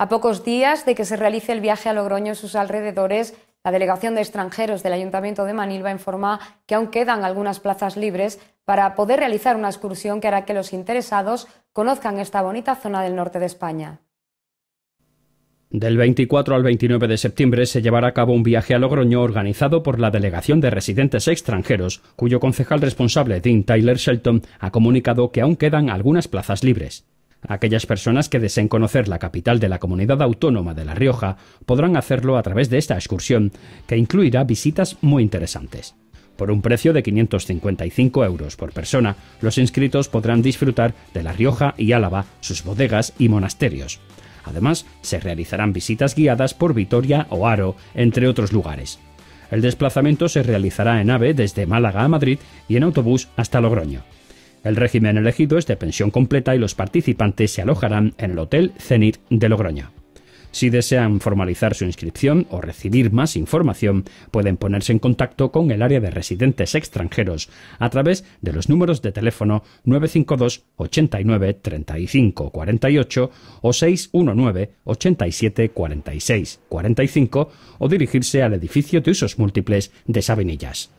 A pocos días de que se realice el viaje a Logroño y sus alrededores, la Delegación de Extranjeros del Ayuntamiento de Manilva informa que aún quedan algunas plazas libres para poder realizar una excursión que hará que los interesados conozcan esta bonita zona del norte de España. Del 24 al 29 de septiembre se llevará a cabo un viaje a Logroño organizado por la Delegación de Residentes Extranjeros, cuyo concejal responsable, Dean Tyler Shelton, ha comunicado que aún quedan algunas plazas libres. Aquellas personas que deseen conocer la capital de la comunidad autónoma de La Rioja podrán hacerlo a través de esta excursión, que incluirá visitas muy interesantes. Por un precio de 555 euros por persona, los inscritos podrán disfrutar de La Rioja y Álava, sus bodegas y monasterios. Además, se realizarán visitas guiadas por Vitoria o Aro, entre otros lugares. El desplazamiento se realizará en AVE desde Málaga a Madrid y en autobús hasta Logroño. El régimen elegido es de pensión completa y los participantes se alojarán en el Hotel Zenit de Logroño. Si desean formalizar su inscripción o recibir más información, pueden ponerse en contacto con el área de residentes extranjeros a través de los números de teléfono 952 89 35 48 o 619 87 46 45 o dirigirse al edificio de usos múltiples de Sabinillas.